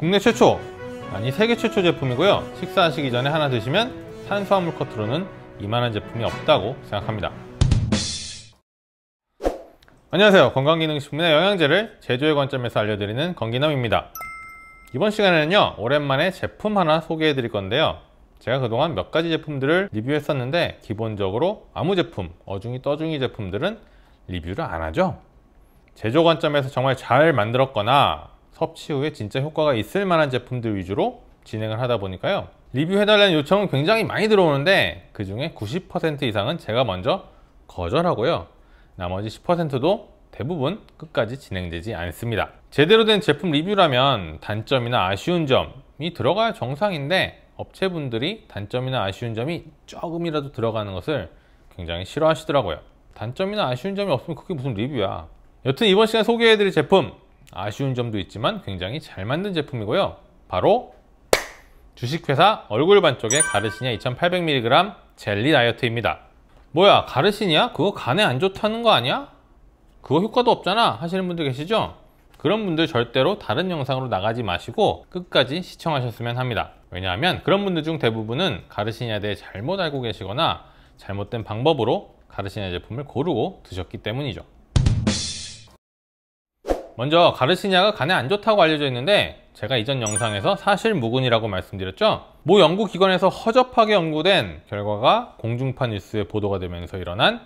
국내 최초 아니 세계 최초 제품이고요 식사하시기 전에 하나 드시면 탄수화물 커트로는 이만한 제품이 없다고 생각합니다 안녕하세요 건강기능식품의 영양제를 제조의 관점에서 알려드리는 건기남입니다 이번 시간에는요 오랜만에 제품 하나 소개해 드릴 건데요 제가 그동안 몇 가지 제품들을 리뷰했었는데 기본적으로 아무 제품 어중이 떠중이 제품들은 리뷰를 안 하죠 제조 관점에서 정말 잘 만들었거나 섭취 후에 진짜 효과가 있을 만한 제품들 위주로 진행을 하다 보니까요 리뷰해달라는 요청은 굉장히 많이 들어오는데 그 중에 90% 이상은 제가 먼저 거절하고요 나머지 10%도 대부분 끝까지 진행되지 않습니다 제대로 된 제품 리뷰라면 단점이나 아쉬운 점이 들어가야 정상인데 업체분들이 단점이나 아쉬운 점이 조금이라도 들어가는 것을 굉장히 싫어하시더라고요 단점이나 아쉬운 점이 없으면 그게 무슨 리뷰야 여튼 이번 시간 소개해드릴 제품 아쉬운 점도 있지만 굉장히 잘 만든 제품이고요. 바로 주식회사 얼굴 반쪽의 가르시냐 2800mg 젤리 다이어트입니다. 뭐야 가르시냐 그거 간에 안 좋다는 거 아니야? 그거 효과도 없잖아 하시는 분들 계시죠? 그런 분들 절대로 다른 영상으로 나가지 마시고 끝까지 시청하셨으면 합니다. 왜냐하면 그런 분들 중 대부분은 가르시냐에 대해 잘못 알고 계시거나 잘못된 방법으로 가르시냐 제품을 고르고 드셨기 때문이죠. 먼저 가르시니아가 간에 안 좋다고 알려져 있는데 제가 이전 영상에서 사실 무근이라고 말씀드렸죠? 모 연구기관에서 허접하게 연구된 결과가 공중파 뉴스에 보도가 되면서 일어난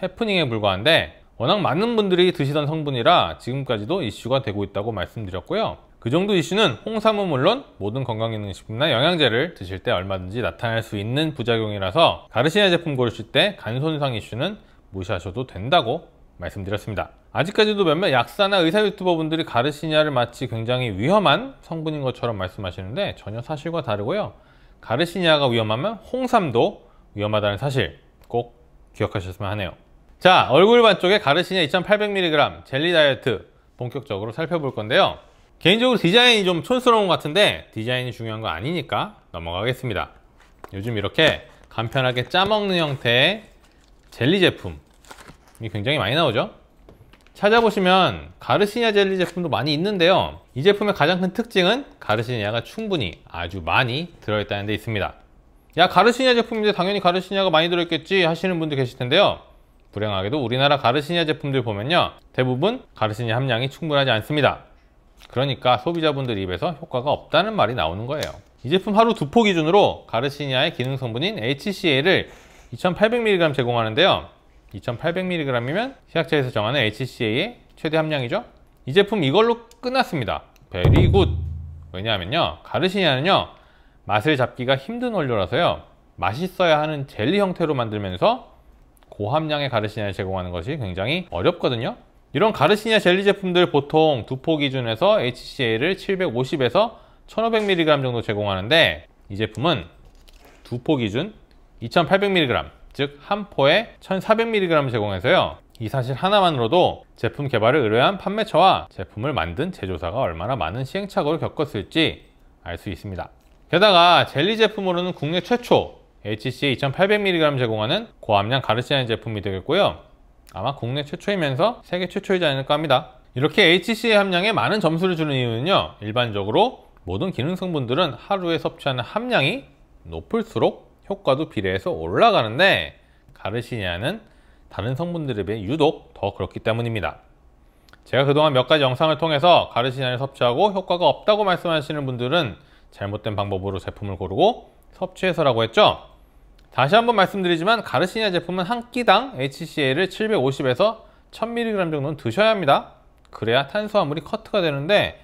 해프닝에 불과한데 워낙 많은 분들이 드시던 성분이라 지금까지도 이슈가 되고 있다고 말씀드렸고요. 그 정도 이슈는 홍삼은 물론 모든 건강기능식품이나 영양제를 드실 때 얼마든지 나타날 수 있는 부작용이라서 가르시니아 제품 고르실 때 간 손상 이슈는 무시하셔도 된다고 말씀드렸습니다. 아직까지도 몇몇 약사나 의사 유튜버분들이 가르시니아를 마치 굉장히 위험한 성분인 것처럼 말씀하시는데 전혀 사실과 다르고요. 가르시니아가 위험하면 홍삼도 위험하다는 사실 꼭 기억하셨으면 하네요. 자, 얼굴 반쪽에 가르시니아 2800mg 젤리 다이어트 본격적으로 살펴볼 건데요. 개인적으로 디자인이 좀 촌스러운 것 같은데 디자인이 중요한 거 아니니까 넘어가겠습니다. 요즘 이렇게 간편하게 짜먹는 형태의 젤리 제품 굉장히 많이 나오죠 찾아보시면 가르시니아 젤리 제품도 많이 있는데요 이 제품의 가장 큰 특징은 가르시니아가 충분히 아주 많이 들어있다는 데 있습니다 야가르시니아 제품인데 당연히 가르시니아가 많이 들어있겠지 하시는 분들 계실 텐데요 불행하게도 우리나라 가르시니아 제품들 보면요 대부분 가르시니아 함량이 충분하지 않습니다 그러니까 소비자분들 입에서 효과가 없다는 말이 나오는 거예요 이 제품 하루 두 포 기준으로 가르시니아의 기능 성분인 HCA를 2800mg 제공하는데요 2,800mg이면 시약자에서 정하는 HCA의 최대 함량이죠 이 제품 이걸로 끝났습니다 베리 굿 왜냐하면요 가르시니아는요 맛을 잡기가 힘든 원료라서요 맛있어야 하는 젤리 형태로 만들면서 고함량의 가르시니아를 제공하는 것이 굉장히 어렵거든요 이런 가르시니아 젤리 제품들 보통 두포 기준에서 HCA를 750에서 1500mg 정도 제공하는데 이 제품은 두포 기준 2800mg 즉한 포에 1400mg 제공해서요 이 사실 하나만으로도 제품 개발을 의뢰한 판매처와 제품을 만든 제조사가 얼마나 많은 시행착오를 겪었을지 알 수 있습니다 게다가 젤리 제품으로는 국내 최초 HCA 2800mg 제공하는 고함량 가르시아닌 제품이 되겠고요 아마 국내 최초이면서 세계 최초이지 않을까 합니다 이렇게 HCA 함량에 많은 점수를 주는 이유는요 일반적으로 모든 기능 성분들은 하루에 섭취하는 함량이 높을수록 효과도 비례해서 올라가는데 가르시니아는 다른 성분들에 비해 유독 더 그렇기 때문입니다. 제가 그동안 몇 가지 영상을 통해서 가르시니아를 섭취하고 효과가 없다고 말씀하시는 분들은 잘못된 방법으로 제품을 고르고 섭취해서라고 했죠. 다시 한번 말씀드리지만 가르시니아 제품은 한 끼당 HCl을 750에서 1000mg 정도는 드셔야 합니다. 그래야 탄수화물이 커트가 되는데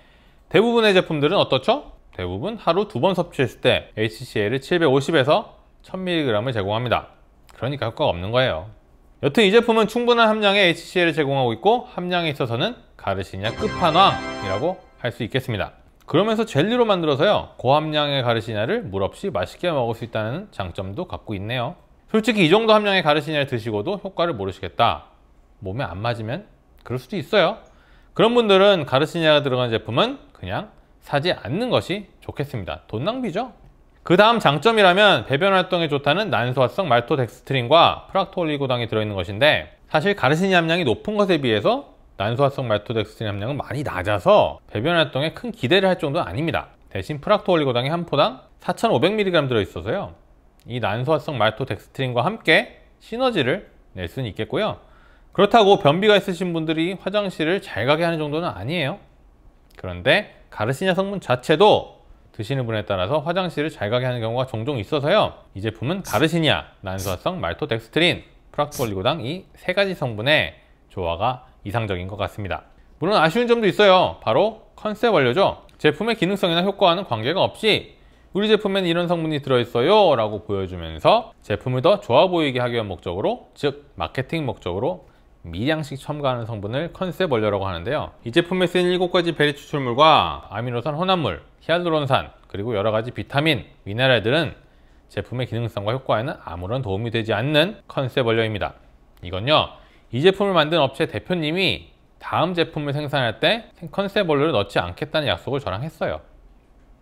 대부분의 제품들은 어떻죠? 대부분 하루 두 번 섭취했을 때 HCl을 750에서 1000mg을 제공합니다. 그러니까 효과가 없는 거예요. 여튼 이 제품은 충분한 함량의 HCL을 제공하고 있고 함량에 있어서는 가르시냐 끝판왕이라고 할 수 있겠습니다. 그러면서 젤리로 만들어서요 고함량의 가르시냐를 물 없이 맛있게 먹을 수 있다는 장점도 갖고 있네요. 솔직히 이 정도 함량의 가르시냐를 드시고도 효과를 모르시겠다. 몸에 안 맞으면 그럴 수도 있어요. 그런 분들은 가르시냐가 들어간 제품은 그냥 사지 않는 것이 좋겠습니다. 돈 낭비죠. 그 다음 장점이라면 배변 활동에 좋다는 난소화성 말토덱스트린과 프락토올리고당이 들어있는 것인데 사실 가르시니 함량이 높은 것에 비해서 난소화성 말토덱스트린 함량은 많이 낮아서 배변 활동에 큰 기대를 할 정도는 아닙니다. 대신 프락토올리고당이 한 포당 4,500mg 들어있어서요. 이 난소화성 말토덱스트린과 함께 시너지를 낼 수는 있겠고요. 그렇다고 변비가 있으신 분들이 화장실을 잘 가게 하는 정도는 아니에요. 그런데 가르시냐 니 성분 자체도 드시는 분에 따라서 화장실을 잘 가게 하는 경우가 종종 있어서요. 이 제품은 가르시니아, 난소화성 말토덱스트린, 프락스볼리고당 이 세 가지 성분의 조화가 이상적인 것 같습니다. 물론 아쉬운 점도 있어요. 바로 컨셉 완료죠 제품의 기능성이나 효과와는 관계가 없이 우리 제품엔 이런 성분이 들어있어요 라고 보여주면서 제품을 더 좋아 보이게 하기 위한 목적으로 즉 마케팅 목적으로 미량식 첨가하는 성분을 컨셉원료라고 하는데요. 이 제품에 쓰인 7가지 베리 추출물과 아미노산 혼합물, 히알루론산, 그리고 여러가지 비타민, 미네랄들은 제품의 기능성과 효과에는 아무런 도움이 되지 않는 컨셉원료입니다. 이건요, 이 제품을 만든 업체 대표님이 다음 제품을 생산할 때 컨셉원료를 넣지 않겠다는 약속을 저랑 했어요.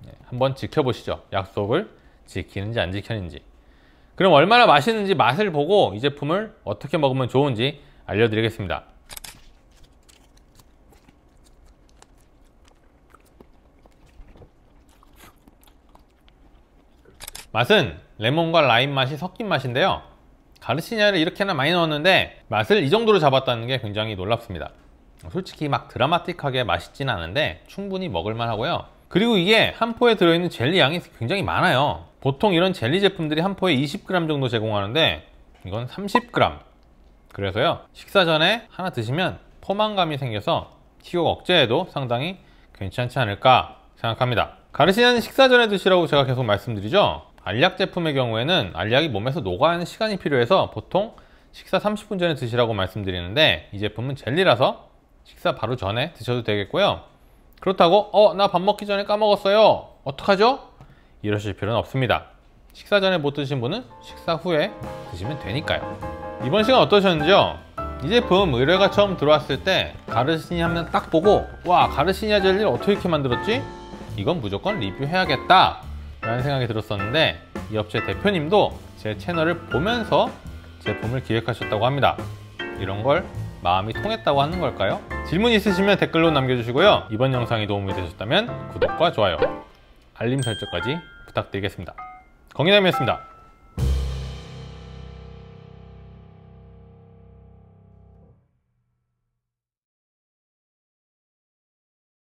네, 한번 지켜보시죠. 약속을 지키는지 안지켰는지 그럼 얼마나 맛있는지 맛을 보고 이 제품을 어떻게 먹으면 좋은지 알려드리겠습니다. 맛은 레몬과 라임 맛이 섞인 맛인데요 가르치냐를 이렇게나 많이 넣었는데 맛을 이 정도로 잡았다는 게 굉장히 놀랍습니다 솔직히 막 드라마틱하게 맛있진 않은데 충분히 먹을만 하고요 그리고 이게 한 포에 들어있는 젤리 양이 굉장히 많아요 보통 이런 젤리 제품들이 한 포에 20g 정도 제공하는데 이건 30g 그래서요 식사 전에 하나 드시면 포만감이 생겨서 식욕 억제에도 상당히 괜찮지 않을까 생각합니다 가르시는 식사 전에 드시라고 제가 계속 말씀드리죠 알약 제품의 경우에는 알약이 몸에서 녹아야하는 시간이 필요해서 보통 식사 30분 전에 드시라고 말씀드리는데 이 제품은 젤리라서 식사 바로 전에 드셔도 되겠고요 그렇다고 어 나 밥 먹기 전에 까먹었어요 어떡하죠? 이러실 필요는 없습니다 식사 전에 못 드신 분은 식사 후에 드시면 되니까요 이번 시간 어떠셨는지요? 이 제품 의뢰가 처음 들어왔을 때가르시니 하면 딱 보고 와 가르시니아 젤리를 어떻게 이렇게 만들었지? 이건 무조건 리뷰해야겠다 라는 생각이 들었었는데 이 업체 대표님도 제 채널을 보면서 제품을 기획하셨다고 합니다 이런 걸 마음이 통했다고 하는 걸까요? 질문 있으시면 댓글로 남겨주시고요 이번 영상이 도움이 되셨다면 구독과 좋아요 알림 설정까지 부탁드리겠습니다 건기남이었습니다